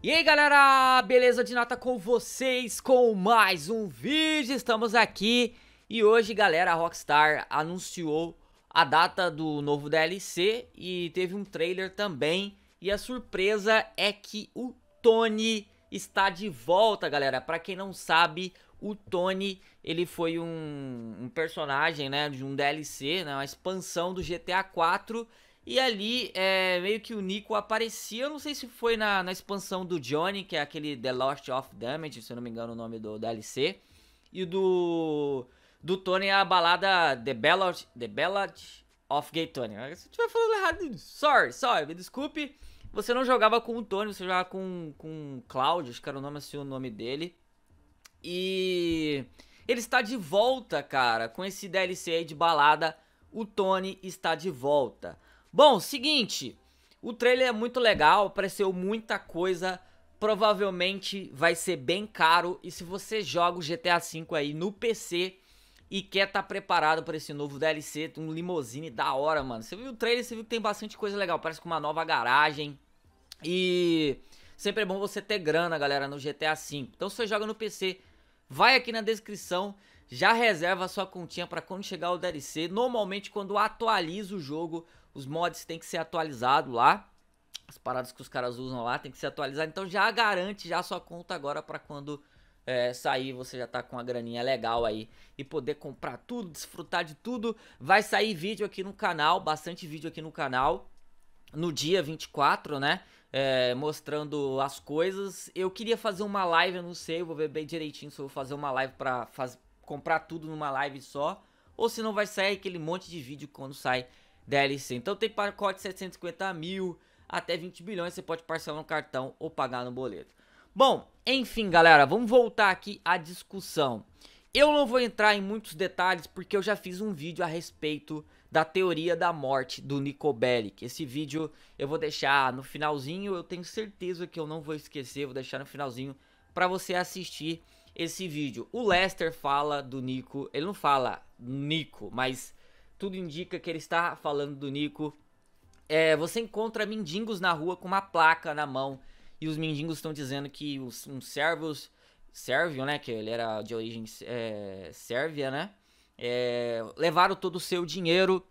E aí galera, beleza de nota com vocês com mais um vídeo, estamos aqui e hoje galera a Rockstar anunciou a data do novo DLC e teve um trailer também e a surpresa é que o Tony está de volta galera, pra quem não sabe o Tony ele foi um, um personagem né, de um DLC, né, uma expansão do GTA 4 e ali, é, meio que o Nico aparecia, eu não sei se foi na, na expansão do Johnny, que é aquele The Lost of Damage, se eu não me engano o nome do DLC. E do do Tony a balada The Ballad, The Ballad of Gay Tony. Se eu estiver falando errado, sorry, sorry, me desculpe. Você não jogava com o Tony, você jogava com, com o Cláudio, acho que era o nome assim, o nome dele. E ele está de volta, cara, com esse DLC aí de balada. O Tony está de volta. Bom, seguinte, o trailer é muito legal, apareceu muita coisa, provavelmente vai ser bem caro e se você joga o GTA V aí no PC e quer estar tá preparado para esse novo DLC, um limousine da hora, mano. Você viu o trailer, você viu que tem bastante coisa legal, parece com uma nova garagem e sempre é bom você ter grana, galera, no GTA V. Então se você joga no PC, vai aqui na descrição, já reserva a sua continha para quando chegar o DLC. Normalmente quando atualiza o jogo, os mods tem que ser atualizado lá. As paradas que os caras usam lá tem que ser atualizado. Então já garante já a sua conta agora para quando é, sair, você já tá com a graninha legal aí e poder comprar tudo, desfrutar de tudo. Vai sair vídeo aqui no canal, bastante vídeo aqui no canal, no dia 24, né? É, mostrando as coisas. Eu queria fazer uma live, eu não sei, eu vou ver bem direitinho se eu vou fazer uma live pra faz... comprar tudo numa live só. Ou se não vai sair aquele monte de vídeo quando sai DLC. Então tem pacote de 750 mil até 20 bilhões, você pode parcelar no cartão ou pagar no boleto. Bom, enfim, galera, vamos voltar aqui à discussão. Eu não vou entrar em muitos detalhes porque eu já fiz um vídeo a respeito da teoria da morte do Nico Bellic. Esse vídeo eu vou deixar no finalzinho, eu tenho certeza que eu não vou esquecer, vou deixar no finalzinho para você assistir esse vídeo. O Lester fala do Nico, ele não fala Nico, mas tudo indica que ele está falando do Nico. É, você encontra mendigos na rua com uma placa na mão e os mendigos estão dizendo que os, um servos sérvio, né, que ele era de origem é, sérvia, né, é, levaram todo o seu dinheiro.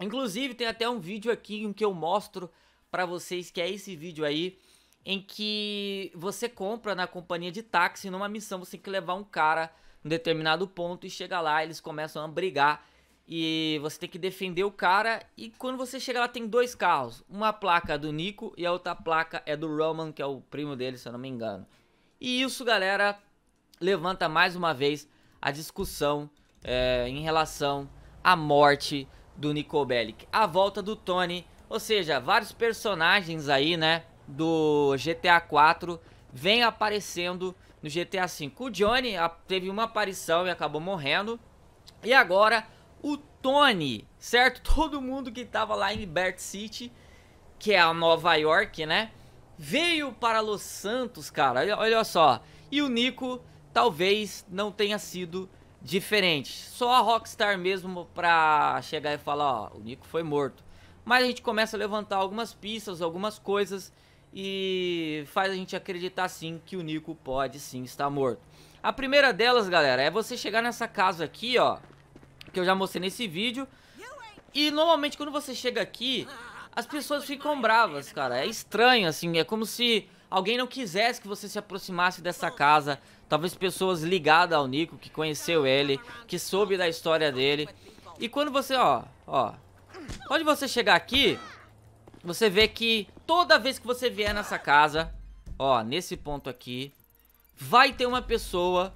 Inclusive tem até um vídeo aqui em que eu mostro para vocês que é esse vídeo aí em que você compra na companhia de táxi numa missão, você tem que levar um cara em um determinado ponto e chega lá, eles começam a brigar e você tem que defender o cara. E quando você chega lá, tem dois carros: uma placa é do Nico e a outra placa é do Roman, que é o primo dele, se eu não me engano. E isso, galera, levanta mais uma vez a discussão é, em relação à morte do Nico Bellic, a volta do Tony, ou seja, vários personagens aí, né, do GTA 4 vem aparecendo no GTA 5. O Johnny teve uma aparição e acabou morrendo. E agora o Tony, certo? Todo mundo que estava lá em Bert City, que é a Nova York, né? Veio para Los Santos, cara. Olha, só. E o Nico talvez não tenha sido diferente. Só a Rockstar mesmo para chegar e falar, ó, o Nico foi morto. Mas a gente começa a levantar algumas pistas, algumas coisas e faz a gente acreditar sim que o Nico pode sim estar morto. A primeira delas, galera, é você chegar nessa casa aqui, ó, que eu já mostrei nesse vídeo. E normalmente quando você chega aqui, as pessoas ficam bravas, cara. É estranho, assim, é como se alguém não quisesse que você se aproximasse dessa casa. Talvez pessoas ligadas ao Nico, que conheceu ele, que soube da história dele. E quando você, ó, ó, quando você chegar aqui, você vê que toda vez que você vier nessa casa, ó, nesse ponto aqui, vai ter uma pessoa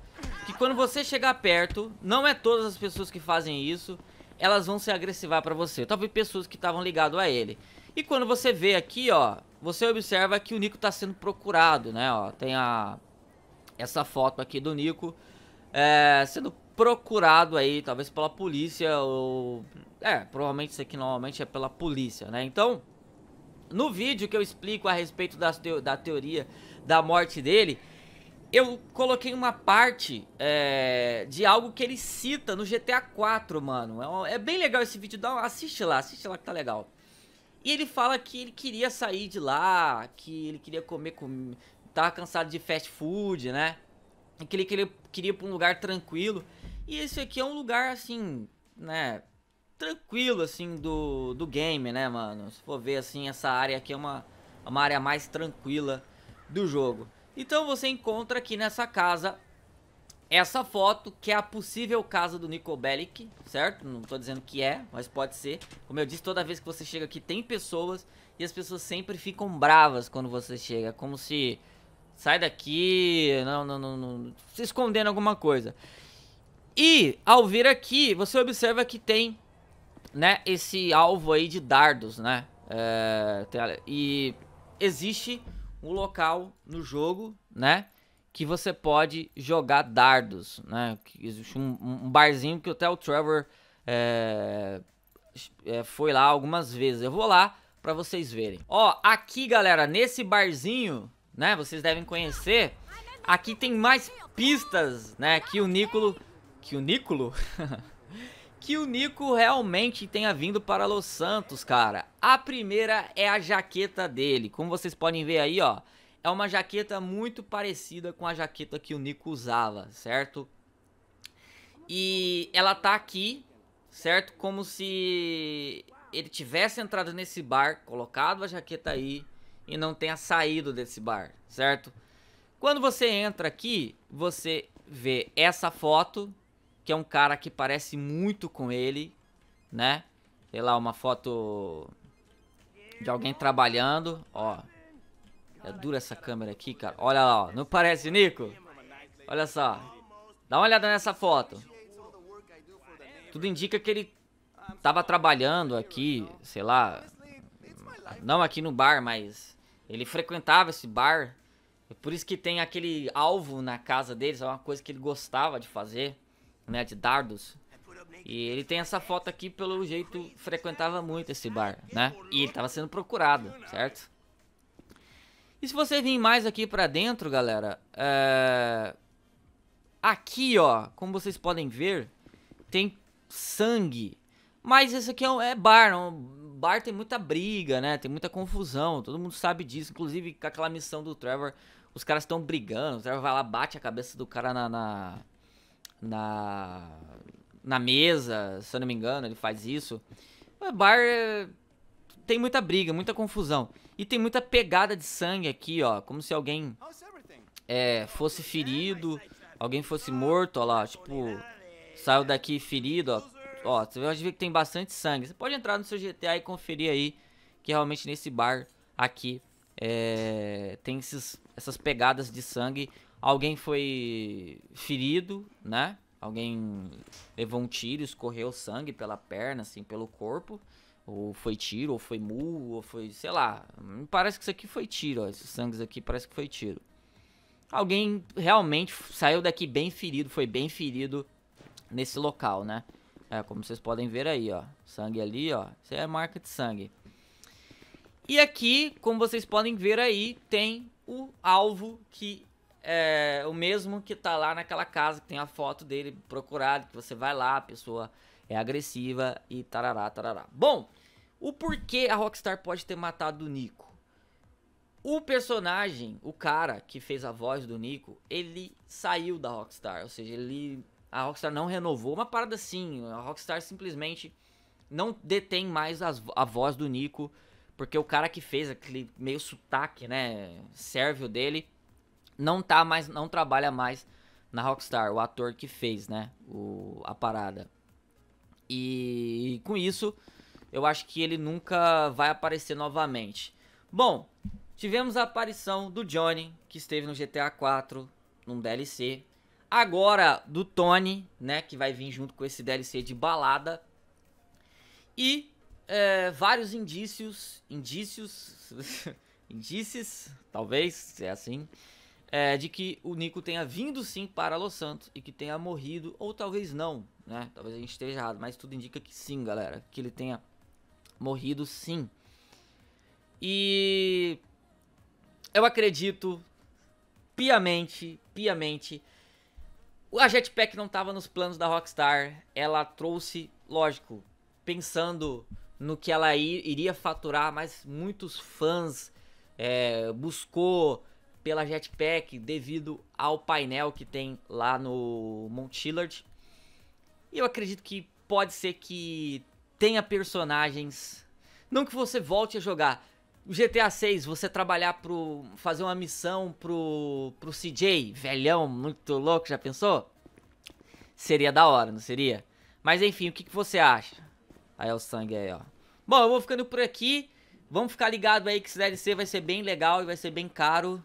que quando você chegar perto, não é todas as pessoas que fazem isso, elas vão se agressivar para você. Talvez pessoas que estavam ligado a ele. E quando você vê aqui, ó, você observa que o Nico tá sendo procurado, né, ó. Tem a essa foto aqui do Nico é, sendo procurado aí, talvez pela polícia ou é, provavelmente isso aqui normalmente é pela polícia, né? Então, no vídeo que eu explico a respeito das te da teoria da morte dele, eu coloquei uma parte é, de algo que ele cita no GTA 4, mano. É, é, bem legal esse vídeo, dá, assiste lá, assiste lá que tá legal. E ele fala que ele queria sair de lá, que ele queria comer, com... tava cansado de fast food, né? E que ele, queria ir pra um lugar tranquilo. E esse aqui é um lugar, assim, né, tranquilo, assim, do, do game, né, mano? Se for ver, assim, essa área aqui é uma, uma área mais tranquila do jogo. Então você encontra aqui nessa casa essa foto, que é a possível casa do Nico Bellic, certo? Não estou dizendo que é, mas pode ser. Como eu disse, toda vez que você chega aqui tem pessoas e as pessoas sempre ficam bravas quando você chega, como se sai daqui, não, não, não, não se escondendo alguma coisa. E ao vir aqui, você observa que tem, né, esse alvo aí de dardos, né? É, e existe um local no jogo, né? Que você pode jogar dardos, né? Que existe um, um, barzinho que até o Trevor é, é, foi lá algumas vezes. Eu vou lá para vocês verem. Ó, aqui, galera, nesse barzinho, né? Vocês devem conhecer. Aqui tem mais pistas, né? Que o Nicolo... Que o Nicolo? que o Nico realmente tenha vindo para Los Santos, cara. A primeira é a jaqueta dele. Como vocês podem ver aí, ó. É uma jaqueta muito parecida com a jaqueta que o Nico usava, certo? E ela tá aqui, certo? Como se ele tivesse entrado nesse bar, colocado a jaqueta aí e não tenha saído desse bar, certo? Quando você entra aqui, você vê essa foto, que é um cara que parece muito com ele, né? Sei lá, uma foto de alguém trabalhando, ó. É dura essa câmera aqui, cara. Olha lá, ó. Não parece, Nico? Olha só. Dá uma olhada nessa foto. Tudo indica que ele tava trabalhando aqui, sei lá. Não aqui no bar, mas ele frequentava esse bar. É por isso que tem aquele alvo na casa deles, é uma coisa que ele gostava de fazer né, de dardos. E ele tem essa foto aqui, pelo jeito, frequentava muito esse bar, né? E ele tava sendo procurado, certo? E se você vir mais aqui pra dentro, galera, é... aqui, ó, como vocês podem ver, tem sangue. Mas esse aqui é, é bar, não... bar tem muita briga, né? Tem muita confusão, todo mundo sabe disso. Inclusive, com aquela missão do Trevor, os caras estão brigando, o Trevor vai lá, bate a cabeça do cara na... na na, na mesa, se eu não me engano, ele faz isso. O bar é, tem muita briga, muita confusão. E tem muita pegada de sangue aqui, ó. Como se alguém é, fosse ferido, alguém fosse morto, ó lá. Tipo, saiu daqui ferido, ó. Ó, você vê ver que tem bastante sangue. Você pode entrar no seu GTA e conferir aí que realmente nesse bar aqui é, tem esses, essas pegadas de sangue. Alguém foi ferido, né? Alguém levou um tiro, escorreu sangue pela perna, assim, pelo corpo. Ou foi tiro, ou foi mu, ou foi, sei lá. Parece que isso aqui foi tiro, ó. Esses sangues aqui parece que foi tiro. Alguém realmente saiu daqui bem ferido, foi bem ferido nesse local, né? É, como vocês podem ver aí, ó. Sangue ali, ó. Isso é marca de sangue. E aqui, como vocês podem ver aí, tem o alvo que é o mesmo que tá lá naquela casa, que tem a foto dele procurado, que você vai lá, a pessoa é agressiva e tarará, tarará. Bom, o porquê a Rockstar pode ter matado o Nico? O personagem, o cara que fez a voz do Nico, ele saiu da Rockstar, ou seja, ele a Rockstar não renovou uma parada assim, a Rockstar simplesmente não detém mais a, a voz do Nico porque o cara que fez aquele meio sotaque, né, sérvio dele, não tá mais, não trabalha mais na Rockstar, o ator que fez, né, o, a parada. E, e com isso, eu acho que ele nunca vai aparecer novamente. Bom, tivemos a aparição do Johnny, que esteve no GTA 4, num DLC. Agora do Tony, né, que vai vir junto com esse DLC de balada. E é, vários indícios, indícios, indícios, talvez, se é assim, é, de que o Nico tenha vindo sim para Los Santos e que tenha morrido, ou talvez não, né? Talvez a gente esteja errado, mas tudo indica que sim, galera, que ele tenha morrido sim. E eu acredito piamente, piamente, a Jetpack não estava nos planos da Rockstar. Ela trouxe, lógico, pensando no que ela iria faturar, mas muitos fãs é, buscou pela Jetpack devido ao painel que tem lá no Mount Chillard. E eu acredito que pode ser que tenha personagens, não que você volte a jogar. O GTA 6, você trabalhar pro fazer uma missão pro pro CJ, velhão, muito louco, já pensou? Seria da hora, não seria? Mas enfim, o que, que você acha? Aí é o sangue aí, ó. Bom, eu vou ficando por aqui. Vamos ficar ligado aí que esse DLC vai ser bem legal e vai ser bem caro.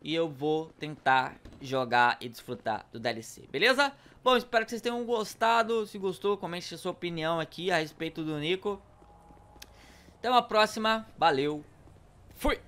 E eu vou tentar jogar e desfrutar do DLC, beleza? Bom, espero que vocês tenham gostado. Se gostou, comente a sua opinião aqui a respeito do Nico. Até uma próxima. Valeu. Fui!